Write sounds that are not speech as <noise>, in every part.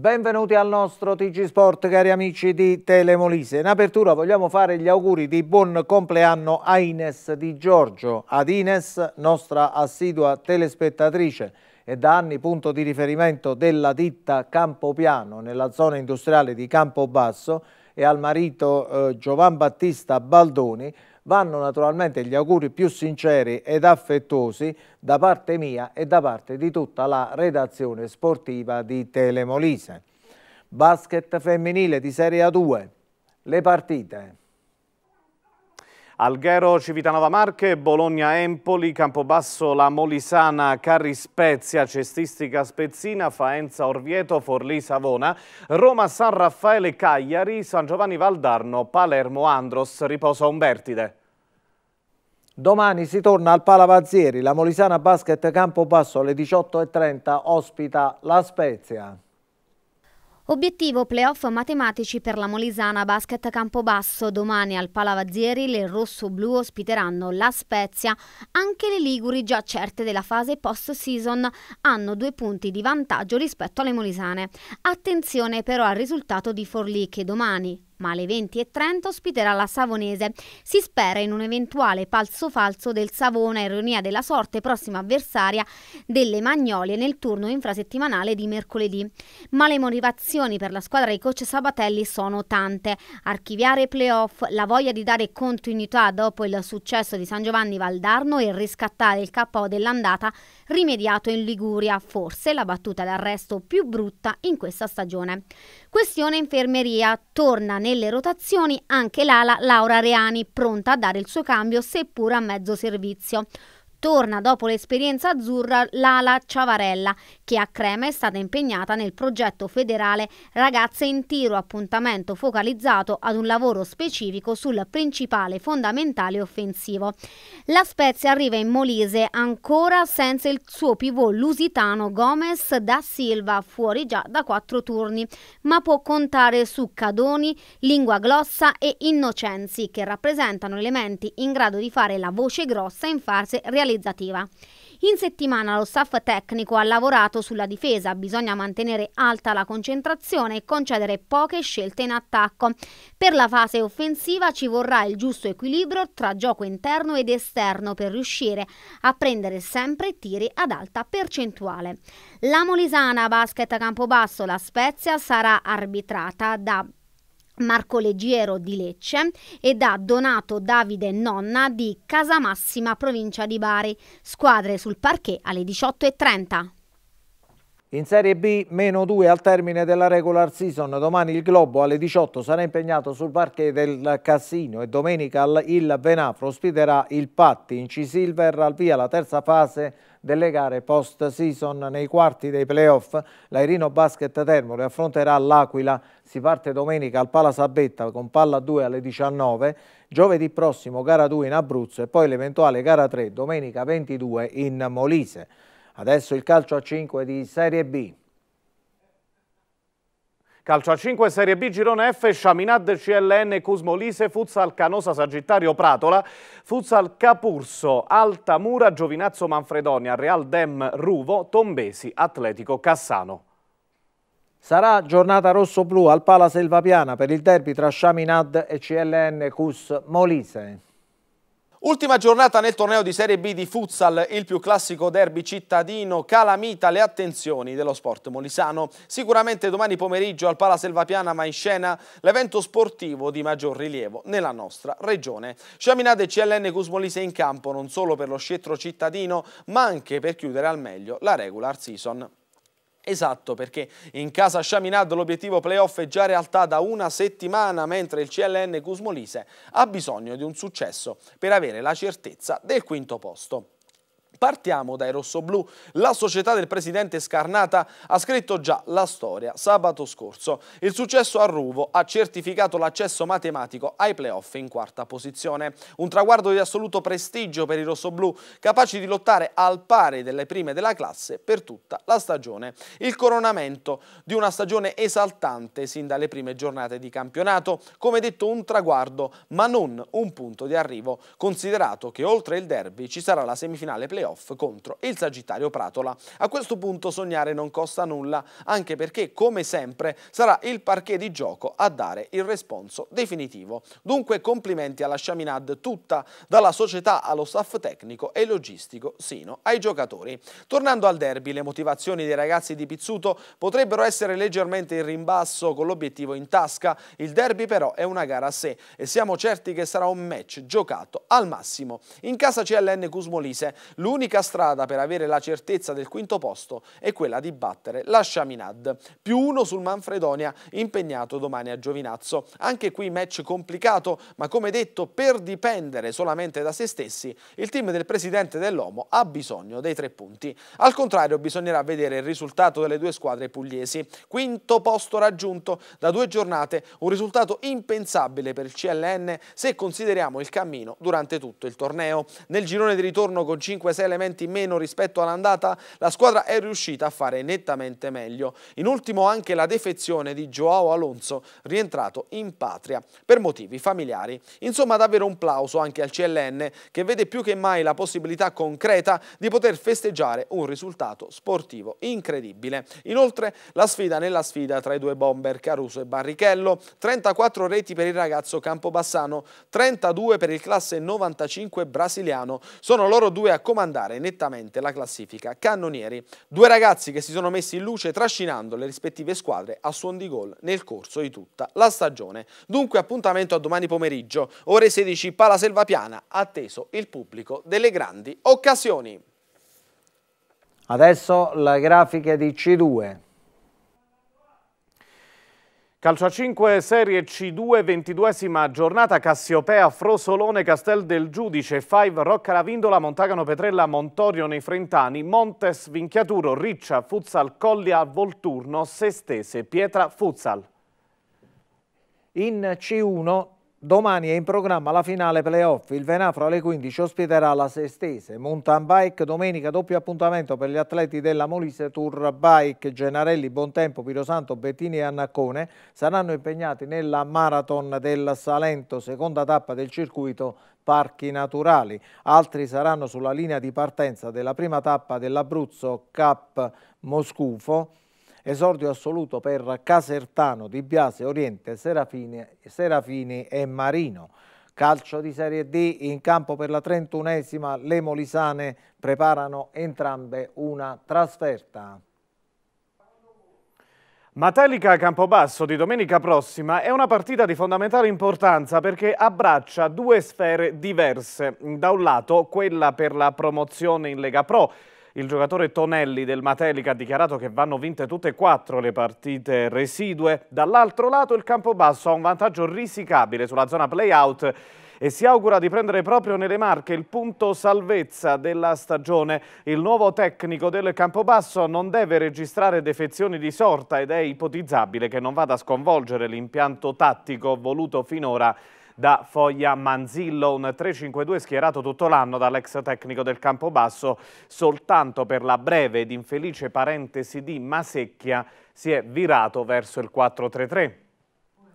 Benvenuti al nostro TG Sport cari amici di Telemolise. In apertura vogliamo fare gli auguri di buon compleanno a Ines Di Giorgio, ad Ines, nostra assidua telespettatrice e da anni punto di riferimento della ditta Campopiano nella zona industriale di Campobasso e al marito eh, Giovan Battista Baldoni vanno naturalmente gli auguri più sinceri ed affettuosi da parte mia e da parte di tutta la redazione sportiva di Telemolise. Basket femminile di Serie A2, le partite. Alghero Civitanova Marche, Bologna Empoli, Campobasso La Molisana, Carri Spezia, Cestistica Spezzina, Faenza Orvieto, Forlì Savona, Roma San Raffaele Cagliari, San Giovanni Valdarno, Palermo Andros, riposa Umbertide. Domani si torna al Palavazzieri, la Molisana Basket Campobasso alle 18.30 ospita La Spezia. Obiettivo playoff matematici per la Molisana Basket Campobasso. Domani al Palavazzieri le rosso-blu ospiteranno la Spezia. Anche le Liguri, già certe della fase post-season, hanno due punti di vantaggio rispetto alle Molisane. Attenzione però al risultato di Forlì che domani ma alle 20.30 ospiterà la Savonese. Si spera in un eventuale palzo falso del Savona, ironia della sorte, prossima avversaria delle Magnolie nel turno infrasettimanale di mercoledì. Ma le motivazioni per la squadra di coach Sabatelli sono tante. Archiviare playoff, la voglia di dare continuità dopo il successo di San Giovanni Valdarno e riscattare il KO dell'andata rimediato in Liguria, forse la battuta d'arresto più brutta in questa stagione. Questione infermeria, torna nelle rotazioni anche l'ala Laura Reani, pronta a dare il suo cambio seppur a mezzo servizio. Torna dopo l'esperienza azzurra Lala Ciavarella, che a Crema è stata impegnata nel progetto federale Ragazze in Tiro, appuntamento focalizzato ad un lavoro specifico sul principale fondamentale offensivo. La Spezia arriva in Molise ancora senza il suo pivot lusitano Gomez da Silva, fuori già da quattro turni, ma può contare su Cadoni, Lingua Glossa e Innocenzi, che rappresentano elementi in grado di fare la voce grossa in fase realizzativa realizzativa. In settimana lo staff tecnico ha lavorato sulla difesa, bisogna mantenere alta la concentrazione e concedere poche scelte in attacco. Per la fase offensiva ci vorrà il giusto equilibrio tra gioco interno ed esterno per riuscire a prendere sempre tiri ad alta percentuale. La Molisana Basket Campobasso La Spezia sarà arbitrata da Marco Leggiero di Lecce ed da Donato Davide Nonna di Casamassima, provincia di Bari. Squadre sul parquet alle 18.30. In Serie B meno 2 al termine della regular season, domani il Globo alle 18 sarà impegnato sul parquet del Cassino e domenica il Venafro ospiterà il Patti. In C-Silver al via la terza fase delle gare post season nei quarti dei playoff. L'Airino Basket Termore affronterà l'Aquila, si parte domenica al Pala Sabetta con palla 2 alle 19, giovedì prossimo gara 2 in Abruzzo e poi l'eventuale gara 3 domenica 22 in Molise. Adesso il calcio a 5 di Serie B. Calcio a 5 Serie B Girone F, Sciaminad CLN Cusmolise, Futsal Canosa Sagittario Pratola, Futsal Capurso, Altamura Giovinazzo Manfredonia, Real Dem Ruvo, Tombesi Atletico Cassano. Sarà giornata rosso-blu al Pala Selvapiana per il derby tra Sciaminad e CLN Cus Molise. Ultima giornata nel torneo di Serie B di Futsal, il più classico derby cittadino calamita le attenzioni dello sport molisano. Sicuramente domani pomeriggio al Pala Selvapiana ma in scena l'evento sportivo di maggior rilievo nella nostra regione. Sciaminade CLN Cusmolise in campo non solo per lo scettro cittadino ma anche per chiudere al meglio la regular season. Esatto, perché in casa Chaminad l'obiettivo playoff è già realtà da una settimana, mentre il CLN Cusmolise ha bisogno di un successo per avere la certezza del quinto posto. Partiamo dai rossoblù. La società del presidente Scarnata ha scritto già la storia sabato scorso. Il successo a Ruvo ha certificato l'accesso matematico ai playoff in quarta posizione. Un traguardo di assoluto prestigio per i rossoblù, capaci di lottare al pari delle prime della classe per tutta la stagione. Il coronamento di una stagione esaltante sin dalle prime giornate di campionato, come detto un traguardo ma non un punto di arrivo, considerato che oltre il derby ci sarà la semifinale playoff playoff contro il Sagittario Pratola. A questo punto sognare non costa nulla, anche perché come sempre sarà il parquet di gioco a dare il responso definitivo. Dunque complimenti alla Chaminad tutta, dalla società allo staff tecnico e logistico sino ai giocatori. Tornando al derby, le motivazioni dei ragazzi di Pizzuto potrebbero essere leggermente in rimbasso con l'obiettivo in tasca. Il derby però è una gara a sé e siamo certi che sarà un match giocato al massimo. In casa CLN Cusmolise, l'unico L'unica strada per avere la certezza del quinto posto è quella di battere la Chaminad, più uno sul Manfredonia impegnato domani a Giovinazzo. Anche qui match complicato, ma come detto per dipendere solamente da se stessi, il team del presidente dell'Omo ha bisogno dei tre punti. Al contrario bisognerà vedere il risultato delle due squadre pugliesi. Quinto posto raggiunto da due giornate, un risultato impensabile per il CLN se consideriamo il cammino durante tutto il torneo. Nel girone di ritorno con 5-6 elementi in meno rispetto all'andata, la squadra è riuscita a fare nettamente meglio. In ultimo anche la defezione di Joao Alonso, rientrato in patria per motivi familiari. Insomma davvero un plauso anche al CLN che vede più che mai la possibilità concreta di poter festeggiare un risultato sportivo incredibile. Inoltre la sfida nella sfida tra i due bomber Caruso e Barrichello, 34 reti per il ragazzo Campobassano, 32 per il classe 95 brasiliano, sono loro due a comandare comandare nettamente la classifica cannonieri. Due ragazzi che si sono messi in luce trascinando le rispettive squadre a suon di gol nel corso di tutta la stagione. Dunque appuntamento a domani pomeriggio, ore 16, Pala Selvapiana, atteso il pubblico delle grandi occasioni. Adesso la grafica di C2. Calcio a 5 Serie C2, 22 giornata, Cassiopea, Frosolone, Castel del Giudice, Five, Rocca Lavindola, Montagano Petrella, Montorio nei Frentani, Montes, Vinchiaturo, Riccia, Futsal, Collia, Volturno, Sestese, Pietra, Futsal. In C1 Domani è in programma la finale playoff, il Venafro alle 15 ospiterà la Sestese, Mountain Bike, domenica doppio appuntamento per gli atleti della Molise Tour Bike, Genarelli, Bontempo, Pirosanto, Bettini e Annacone saranno impegnati nella Marathon del Salento, seconda tappa del circuito Parchi Naturali, altri saranno sulla linea di partenza della prima tappa dell'Abruzzo Cap Moscufo, Esordio assoluto per Casertano, Di Biase, Oriente, Serafini, Serafini e Marino. Calcio di Serie D in campo per la 31esima, le Molisane preparano entrambe una trasferta. Matelica Campobasso di domenica prossima è una partita di fondamentale importanza perché abbraccia due sfere diverse. Da un lato quella per la promozione in Lega Pro, il giocatore Tonelli del Matelica ha dichiarato che vanno vinte tutte e quattro le partite residue. Dall'altro lato il Campobasso ha un vantaggio risicabile sulla zona play-out e si augura di prendere proprio nelle marche il punto salvezza della stagione. Il nuovo tecnico del Campobasso non deve registrare defezioni di sorta ed è ipotizzabile che non vada a sconvolgere l'impianto tattico voluto finora da Foglia Manzillo, un 3-5-2 schierato tutto l'anno dall'ex tecnico del Campobasso, soltanto per la breve ed infelice parentesi di Masecchia si è virato verso il 4-3-3.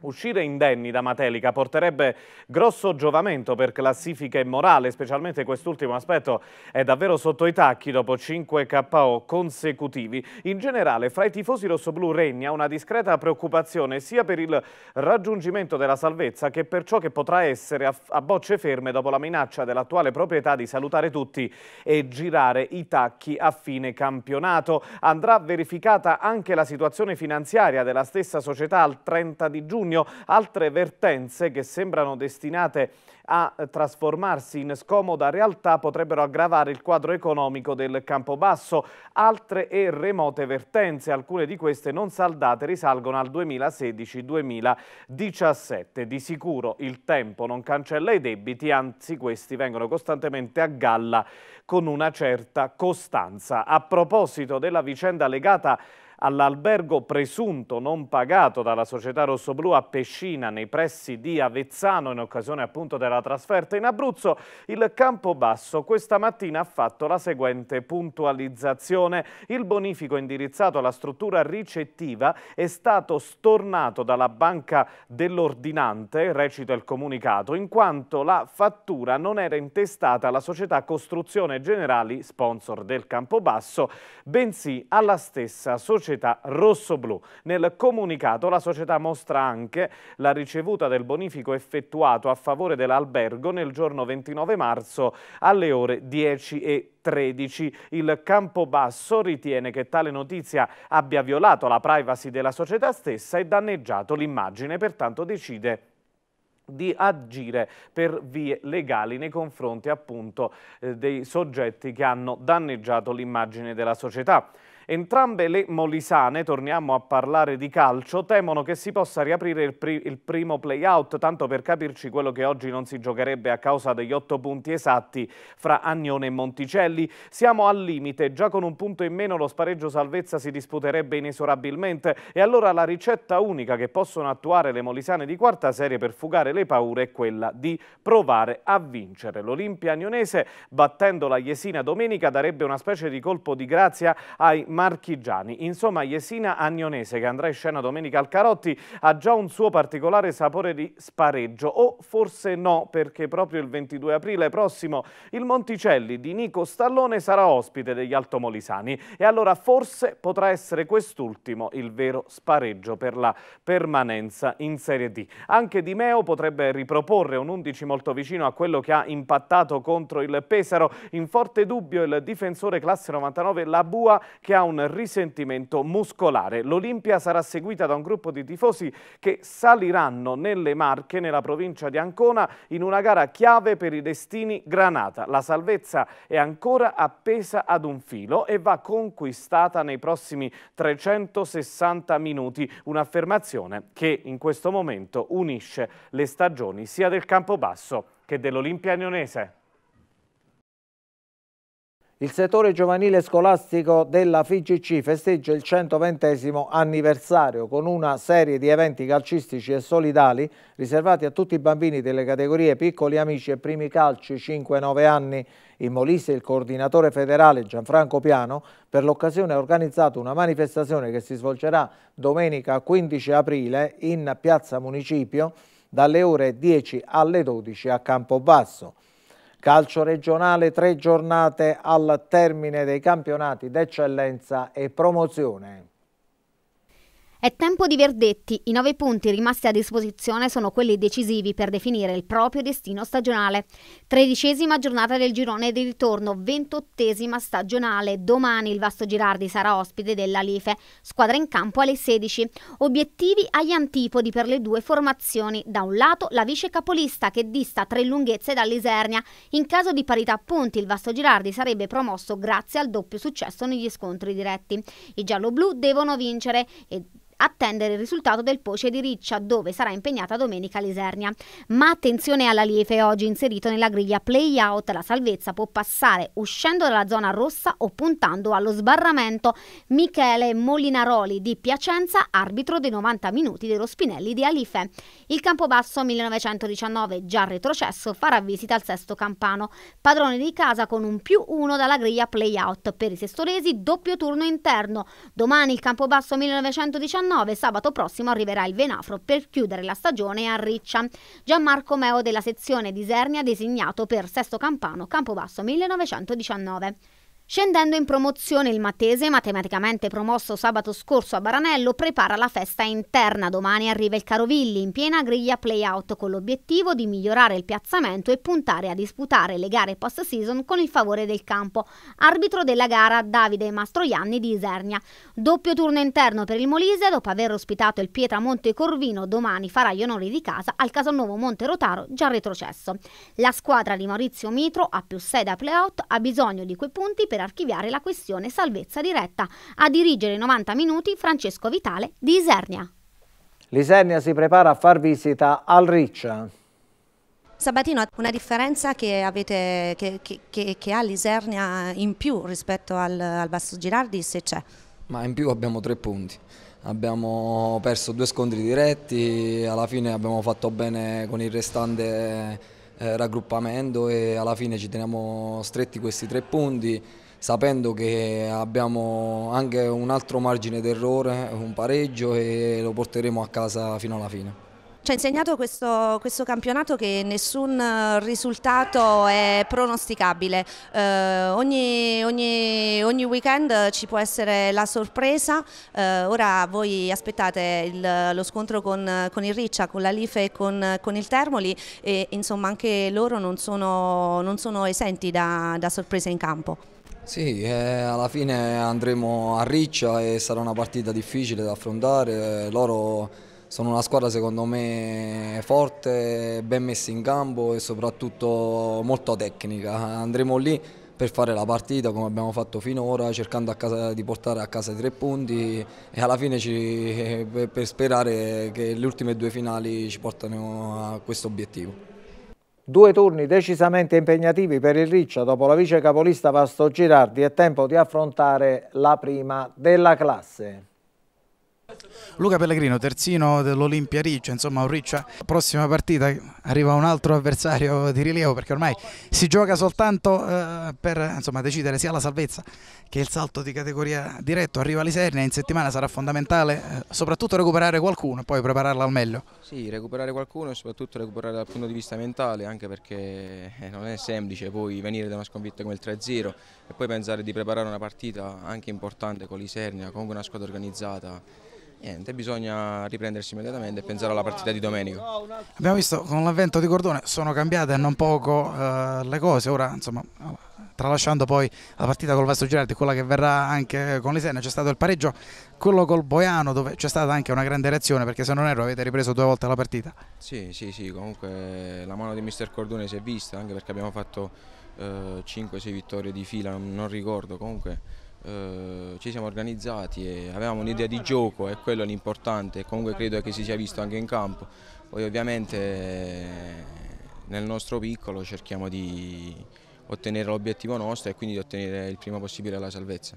Uscire indenni da Matelica porterebbe grosso giovamento per classifica e morale, specialmente quest'ultimo aspetto è davvero sotto i tacchi dopo 5 KO consecutivi. In generale, fra i tifosi rossoblù regna una discreta preoccupazione sia per il raggiungimento della salvezza che per ciò che potrà essere a, a bocce ferme dopo la minaccia dell'attuale proprietà di salutare tutti e girare i tacchi a fine campionato. Andrà verificata anche la situazione finanziaria della stessa società al 30 di giugno Sempronio, altre vertenze che sembrano destinate a trasformarsi in scomoda realtà potrebbero aggravare il quadro economico del Campobasso. Altre e remote vertenze, alcune di queste non saldate, risalgono al 2016-2017. Di sicuro il tempo non cancella i debiti, anzi questi vengono costantemente a galla con una certa costanza. A proposito della vicenda legata all'albergo presunto non pagato dalla società rossoblu a Pescina nei pressi di Avezzano in occasione appunto della trasferta in Abruzzo, il Campobasso questa mattina ha fatto la seguente puntualizzazione. Il bonifico indirizzato alla struttura ricettiva è stato stornato dalla banca dell'ordinante, recita il comunicato, in quanto la fattura non era intestata alla società Costruzione Generali, sponsor del Campobasso, bensì alla stessa società società rossoblù. Nel comunicato la società mostra anche la ricevuta del bonifico effettuato a favore dell'albergo nel giorno 29 marzo alle ore 10 e 13. Il Campobasso ritiene che tale notizia abbia violato la privacy della società stessa e danneggiato l'immagine, pertanto decide di agire per vie legali nei confronti appunto eh, dei soggetti che hanno danneggiato l'immagine della società. Entrambe le molisane, torniamo a parlare di calcio, temono che si possa riaprire il, pri il primo play-out, tanto per capirci quello che oggi non si giocherebbe a causa degli otto punti esatti fra Agnone e Monticelli. Siamo al limite, già con un punto in meno lo spareggio salvezza si disputerebbe inesorabilmente e allora la ricetta unica che possono attuare le molisane di quarta serie per fugare le paure è quella di provare a vincere. L'Olimpia agnonese, battendo la Jesina domenica, darebbe una specie di colpo di grazia ai marchigiani. Insomma, Jesina Agnonese, che andrà in scena domenica al Carotti, ha già un suo particolare sapore di spareggio, o forse no, perché proprio il 22 aprile prossimo il Monticelli di Nico Stallone sarà ospite degli Altomolisani e allora forse potrà essere quest'ultimo il vero spareggio per la permanenza in Serie D. Anche Di Meo potrebbe riproporre un 11 molto vicino a quello che ha impattato contro il Pesaro. In forte dubbio il difensore classe 99 Labua che ha un risentimento muscolare. L'Olimpia sarà seguita da un gruppo di tifosi che saliranno nelle Marche, nella provincia di Ancona, in una gara chiave per i destini Granata. La salvezza è ancora appesa ad un filo e va conquistata nei prossimi 360 minuti, un'affermazione che in questo momento unisce le stagioni sia del Campobasso che dell'Olimpia Nionese. Il settore giovanile scolastico della FIGC festeggia il 120 anniversario con una serie di eventi calcistici e solidali riservati a tutti i bambini delle categorie piccoli amici e primi calci 5-9 anni. In Molise il coordinatore federale Gianfranco Piano per l'occasione ha organizzato una manifestazione che si svolgerà domenica 15 aprile in Piazza Municipio dalle ore 10 alle 12 a Campobasso. Calcio regionale, tre giornate al termine dei campionati d'eccellenza e promozione. È tempo di verdetti. I nove punti rimasti a disposizione sono quelli decisivi per definire il proprio destino stagionale. Tredicesima giornata del girone di ritorno, ventottesima stagionale. Domani il Vasto Girardi sarà ospite della Life. Squadra in campo alle 16. Obiettivi agli antipodi per le due formazioni. Da un lato la vice capolista che dista tre lunghezze dall'Isernia. In caso di parità punti il Vasto Girardi sarebbe promosso grazie al doppio successo negli scontri diretti. I gialloblu devono vincere e attendere il risultato del poce di Riccia, dove sarà impegnata domenica l'Isernia. Ma attenzione all'Alife, oggi inserito nella griglia play-out. La salvezza può passare uscendo dalla zona rossa o puntando allo sbarramento. Michele Molinaroli di Piacenza, arbitro dei 90 minuti dello Spinelli di Alife. Il Campobasso 1919, già retrocesso, farà visita al sesto campano. Padrone di casa con un più uno dalla griglia play-out. Per i sestoresi, doppio turno interno. Domani il Campobasso 1919 2019 sabato prossimo arriverà il Venafro per chiudere la stagione a Riccia. Gianmarco Meo della sezione di Sernia designato per Sesto Campano Campobasso 1919. Scendendo in promozione, il Mattese, matematicamente promosso sabato scorso a Baranello, prepara la festa interna. Domani arriva il Carovilli in piena griglia playout con l'obiettivo di migliorare il piazzamento e puntare a disputare le gare post-season con il favore del campo. Arbitro della gara Davide Mastroianni di Isernia. Doppio turno interno per il Molise, dopo aver ospitato il Pietramonte Corvino, domani farà gli onori di casa al Casalnuovo Monte Rotaro, già retrocesso. La squadra di Maurizio Mitro, a più 6 da playout, ha bisogno di quei punti per per archiviare la questione salvezza diretta. A dirigere i 90 minuti Francesco Vitale di Isernia. L'Isernia si prepara a far visita al Riccia. Sabatino, una differenza che, avete, che, che, che ha l'Isernia in più rispetto al, al Basso Girardi, se c'è? Ma in più abbiamo tre punti. Abbiamo perso due scontri diretti, alla fine abbiamo fatto bene con il restante eh, raggruppamento e alla fine ci teniamo stretti questi tre punti sapendo che abbiamo anche un altro margine d'errore, un pareggio e lo porteremo a casa fino alla fine. Ci ha insegnato questo, questo, campionato che nessun risultato è pronosticabile, eh, ogni, ogni, ogni, weekend ci può essere la sorpresa, eh, ora voi aspettate il, lo scontro con, con, il Riccia, con la Life e con, con, il Termoli e insomma anche loro non sono, non sono esenti da, da sorprese in campo. Sì, eh, alla fine andremo a riccia e sarà una partita difficile da affrontare. Loro sono una squadra secondo me forte, ben messa in campo e soprattutto molto tecnica. Andremo lì per fare la partita come abbiamo fatto finora, cercando casa, di portare a casa i tre punti e alla fine ci, eh, per sperare che le ultime due finali ci portano a questo obiettivo. Due turni decisamente impegnativi per il Riccia dopo la vice capolista Vasto Girardi è tempo di affrontare la prima della classe. Luca Pellegrino, terzino dell'Olimpia Riccia, insomma un Riccia, prossima partita arriva un altro avversario di rilievo perché ormai si gioca soltanto eh, per insomma, decidere sia la salvezza che il salto di categoria diretto, arriva l'Isernia, in settimana sarà fondamentale eh, soprattutto recuperare qualcuno e poi prepararla al meglio. Sì, recuperare qualcuno e soprattutto recuperare dal punto di vista mentale anche perché eh, non è semplice poi venire da una sconfitta come il 3-0 e poi pensare di preparare una partita anche importante con l'Isernia, comunque una squadra organizzata Niente, bisogna riprendersi immediatamente e pensare alla partita di domenica. Abbiamo visto con l'avvento di Cordone sono cambiate non poco eh, le cose, ora insomma tralasciando poi la partita col Vasto Girardi, quella che verrà anche con l'Iserna, c'è stato il pareggio, quello col Boiano dove c'è stata anche una grande reazione perché se non erro avete ripreso due volte la partita. Sì, sì, sì, comunque la mano di mister Cordone si è vista anche perché abbiamo fatto eh, 5-6 vittorie di fila, non ricordo comunque eh, ci siamo organizzati e avevamo un'idea di gioco e quello è l'importante, comunque credo che si sia visto anche in campo. Poi ovviamente eh, nel nostro piccolo cerchiamo di ottenere l'obiettivo nostro e quindi di ottenere il prima possibile la salvezza.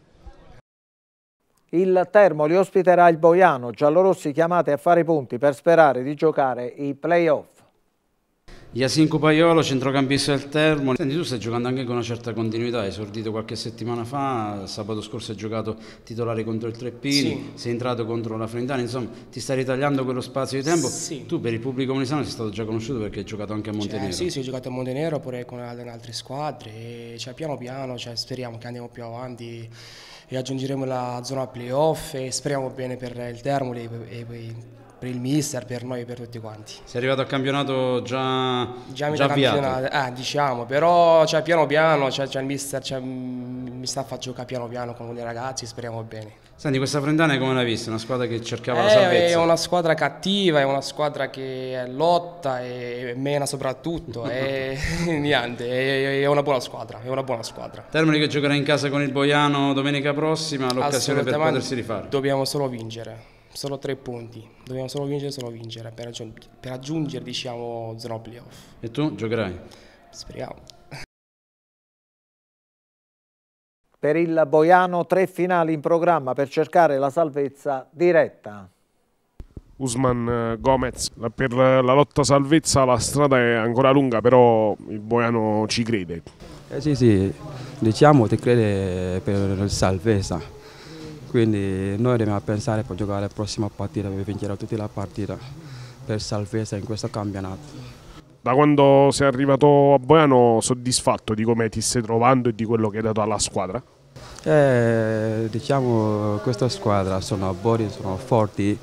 Il Termoli ospiterà il Boiano, giallorossi chiamate a fare i punti per sperare di giocare i playoff. Yasin Cupaiolo, centrocampista del Termo. Senti, tu stai giocando anche con una certa continuità, hai esordito qualche settimana fa, sabato scorso hai giocato titolare contro il Treppini, sì. sei entrato contro la Frentana, insomma ti stai ritagliando quello spazio di tempo. Sì. Tu per il pubblico molisano sei stato già conosciuto perché hai giocato anche a cioè, Montenegro. Cioè, sì, sì, ho giocato a Montenegro pure con altre squadre, cioè, piano piano cioè, speriamo che andiamo più avanti e aggiungeremo la zona playoff e speriamo bene per il Termo e, e, per il mister, per noi, per tutti quanti. Sei arrivato al campionato già, già, già campionato, eh, diciamo, però cioè, piano piano, cioè, cioè il mister cioè, mi sta facendo giocare piano piano con i ragazzi, speriamo bene. Senti, questa Frendane come l'hai vista? Una squadra che cercava eh, la salvezza? È una squadra cattiva, è una squadra che lotta e mena soprattutto, e <laughs> niente, è una buona squadra, è una buona squadra. Termini che giocherà in casa con il Boiano domenica prossima, l'occasione per potersi rifare. Dobbiamo solo vincere sono tre punti, dobbiamo solo vincere solo vincere per, raggiung per raggiungere diciamo zona playoff. E tu giocherai? Speriamo. Per il Boiano tre finali in programma per cercare la salvezza diretta. Usman eh, Gomez. Per la lotta salvezza la strada è ancora lunga, però il Boiano ci crede. Eh sì, sì, diciamo che crede per la salvezza, quindi noi dobbiamo pensare per giocare la prossima partita, per vincere tutta la partita, per salvezza in questo campionato. Da quando sei arrivato a Boiano soddisfatto di come ti stai trovando e di quello che hai dato alla squadra? Eh, diciamo questa squadra sono buoni, sono forti,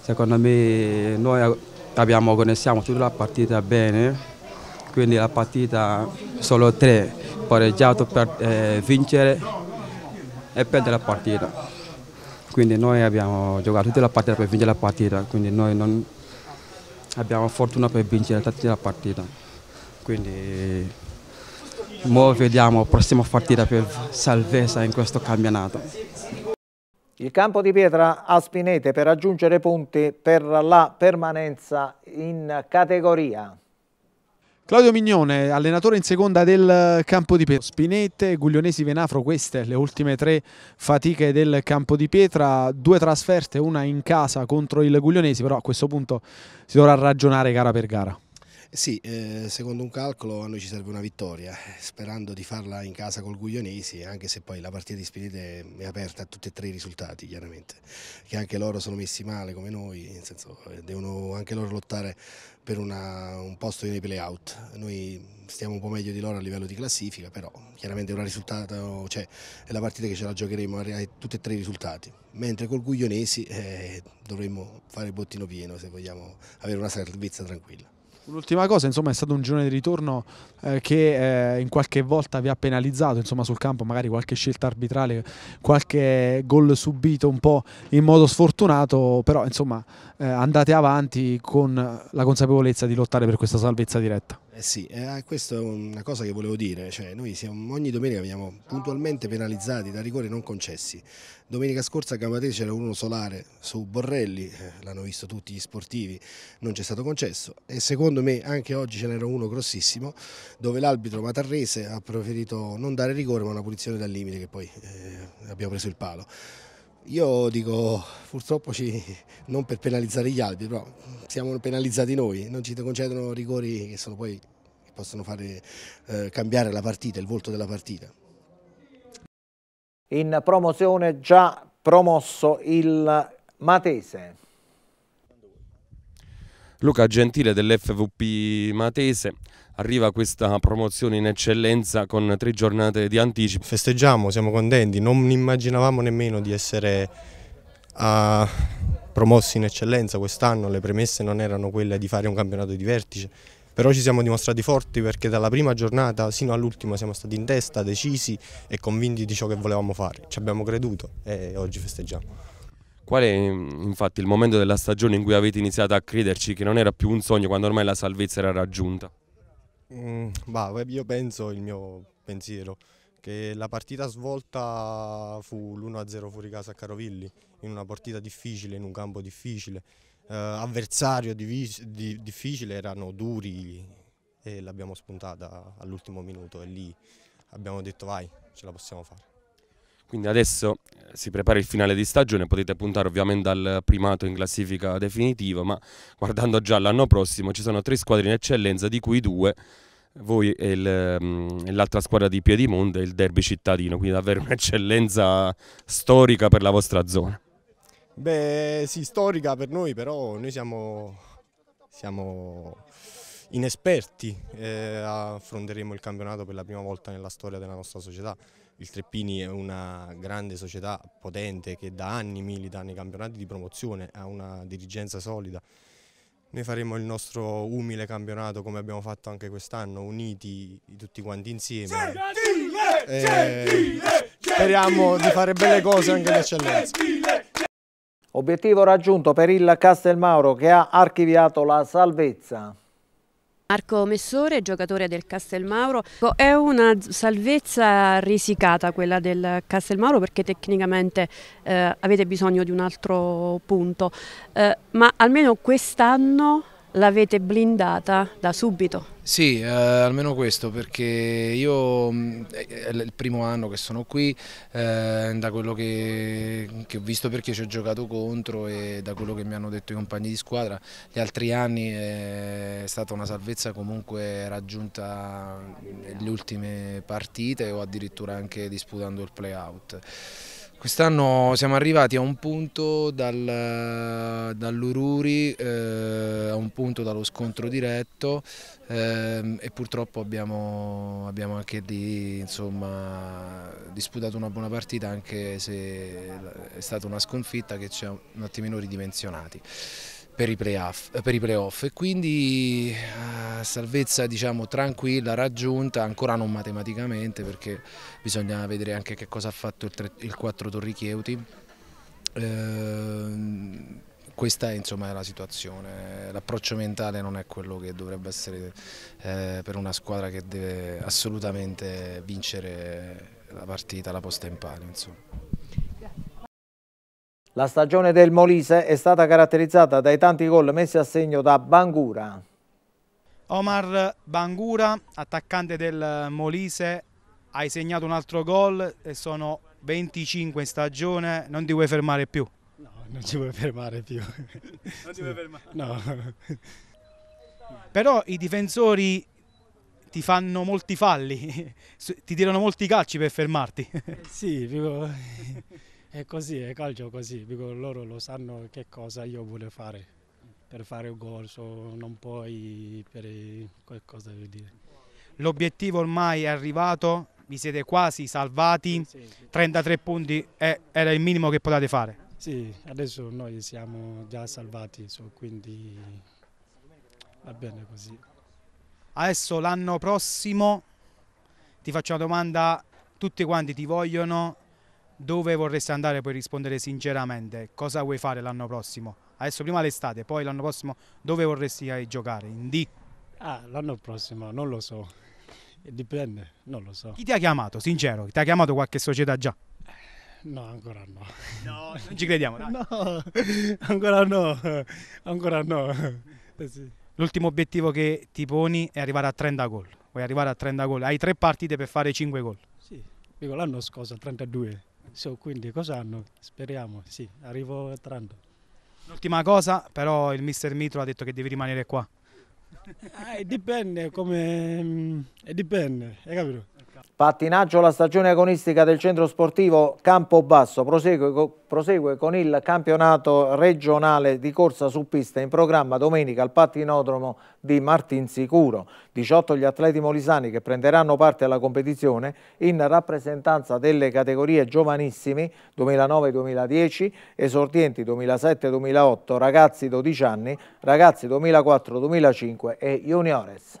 secondo me noi abbiamo, organizziamo tutta la partita bene, quindi la partita solo tre, pareggiato per eh, vincere e perde la partita. Quindi noi abbiamo giocato tutta la partita per vincere la partita, quindi noi non abbiamo fortuna per vincere tutta la partita. Quindi ora vediamo la prossima partita per salvezza in questo campionato. Il campo di pietra a Spinete per raggiungere punti per la permanenza in categoria. Claudio Mignone, allenatore in seconda del campo di Pietra. Spinette, Guglionesi, Venafro, queste le ultime tre fatiche del campo di Pietra, due trasferte, una in casa contro il Guglionesi, però a questo punto si dovrà ragionare gara per gara. Sì, eh, secondo un calcolo a noi ci serve una vittoria, sperando di farla in casa col Guglionesi, anche se poi la partita di Spirite è aperta a tutti e tre i risultati, chiaramente, che anche loro sono messi male come noi, senso, eh, devono anche loro lottare per una, un posto nei play-out. Noi stiamo un po' meglio di loro a livello di classifica, però chiaramente è, cioè, è la partita che ce la giocheremo eh, a tutti e tre i risultati, mentre col Guglionesi eh, dovremmo fare bottino pieno se vogliamo avere una salvezza tranquilla. L'ultima cosa, insomma, è stato un girone di ritorno eh, che eh, in qualche volta vi ha penalizzato, insomma, sul campo magari qualche scelta arbitrale, qualche gol subito un po' in modo sfortunato, però insomma, eh, andate avanti con la consapevolezza di lottare per questa salvezza diretta. Eh sì, eh, ah, questa è una cosa che volevo dire, cioè noi siamo, ogni domenica veniamo puntualmente penalizzati da rigori non concessi. Domenica scorsa a Gambate c'era uno solare su Borrelli, eh, l'hanno visto tutti gli sportivi, non c'è stato concesso e secondo me anche oggi ce n'era uno grossissimo dove l'arbitro Matarrese ha preferito non dare rigore ma una punizione dal limite che poi eh, abbiamo preso il palo. Io dico, purtroppo ci, non per penalizzare gli altri, però siamo penalizzati noi, non ci concedono rigori che, poi, che possono fare eh, cambiare la partita, il volto della partita. In promozione già promosso il Matese. Luca Gentile dell'FVP Matese arriva questa promozione in eccellenza con tre giornate di anticipo. Festeggiamo, siamo contenti, non immaginavamo nemmeno di essere uh, promossi in eccellenza quest'anno, le premesse non erano quelle di fare un campionato di vertice, però ci siamo dimostrati forti perché dalla prima giornata sino all'ultima siamo stati in testa, decisi e convinti di ciò che volevamo fare, ci abbiamo creduto e oggi festeggiamo. Qual è mm, infatti il momento della stagione in cui avete iniziato a crederci che non era più un sogno quando ormai la salvezza era raggiunta? Mm, bah, io penso il mio pensiero che la partita svolta fu l'1-0 fuori casa a Carovilli, in una partita difficile, in un campo difficile, eh, avversario di, difficile, erano duri e l'abbiamo spuntata all'ultimo minuto e lì abbiamo detto vai, ce la possiamo fare. Quindi adesso eh, si prepara il finale di stagione, potete puntare ovviamente al primato in classifica definitiva, ma <laughs> guardando già l'anno prossimo ci sono tre squadre in eccellenza, di cui due, voi e, mm, l'altra squadra di Piedimonte, il derby cittadino, quindi davvero <laughs> un'eccellenza storica per la vostra zona. Beh sì, storica per noi, però noi siamo... siamo inesperti eh, affronteremo il campionato per la prima volta nella storia della nostra società. Il Treppini è una grande società potente che da anni milita nei campionati di promozione, ha una dirigenza solida. Noi faremo il nostro umile campionato come abbiamo fatto anche quest'anno, uniti tutti quanti insieme. Gentile, eh, gentile, speriamo gentile, di fare belle cose anche in eccellenza. Obiettivo raggiunto per il Castelmauro che ha archiviato la salvezza. Marco Messore, giocatore del Castelmauro. È una salvezza risicata quella del Castelmauro perché tecnicamente eh, avete bisogno di un altro punto, eh, ma almeno quest'anno l'avete blindata da subito. Sì, eh, almeno questo perché io mm, è il primo anno che sono qui, eh, da quello che, che, ho visto perché ci ho giocato contro e da quello che mi hanno detto i compagni di squadra, gli altri anni eh, è stata una salvezza comunque raggiunta nelle ultime partite o addirittura anche disputando il play out. Quest'anno siamo arrivati a un punto dal, dall'Ururi, eh, a un punto dallo scontro diretto eh, e purtroppo abbiamo, abbiamo anche lì insomma, disputato una buona partita anche se è stata una sconfitta che ci ha un attimino ridimensionati per i playoff, play e quindi eh, salvezza diciamo, tranquilla raggiunta ancora non matematicamente perché bisogna vedere anche che cosa ha fatto il, 3, il 4 Torri Chieuti eh, questa è insomma, la situazione l'approccio mentale non è quello che dovrebbe essere eh, per una squadra che deve assolutamente vincere la partita la posta in palio la stagione del Molise è stata caratterizzata dai tanti gol messi a segno da Bangura. Omar Bangura, attaccante del Molise, hai segnato un altro gol e sono 25 in stagione, non ti vuoi fermare più? No, non ci vuoi fermare più. Non ti vuoi fermare? No. Però i difensori ti fanno molti falli, <laughs> ti tirano molti calci per fermarti. Sì, tipo... È così, è calcio così, loro lo sanno che cosa io voglio fare. Per fare un gol so, non puoi per qualcosa di dire. L'obiettivo ormai è arrivato, vi siete quasi salvati, 33 punti è, era il minimo che potete fare. Sì, adesso noi siamo già salvati, so, quindi va bene così. Adesso l'anno prossimo ti faccio una domanda, tutti quanti ti vogliono dove vorresti andare puoi rispondere sinceramente, cosa vuoi fare l'anno prossimo? Adesso prima l'estate, poi l'anno prossimo dove vorresti giocare? In D? Ah, l'anno prossimo non lo so, dipende, non lo so. Chi ti ha chiamato, sincero? Ti ha chiamato qualche società già? No, ancora no. No, non <laughs> ci crediamo. Dai. No, ancora no, ancora no. Eh, sì. L'ultimo obiettivo che ti poni è arrivare a 30 gol. Vuoi arrivare a 30 gol? Hai tre partite per fare 5 gol. Sì, l'anno scorso 32. So, quindi cos'hanno? Speriamo, sì, arrivo entrando. L'ultima cosa, però il mister Mitro ha detto che devi rimanere qua. Ah, dipende, come... Mm, dipende, hai capito? Pattinaggio la stagione agonistica del centro sportivo Campobasso prosegue, prosegue con il campionato regionale di corsa su pista in programma domenica al pattinodromo di Martinsicuro. 18 gli atleti molisani che prenderanno parte alla competizione in rappresentanza delle categorie giovanissimi 2009-2010, esordienti 2007-2008, ragazzi 12 anni, ragazzi 2004-2005 e juniores.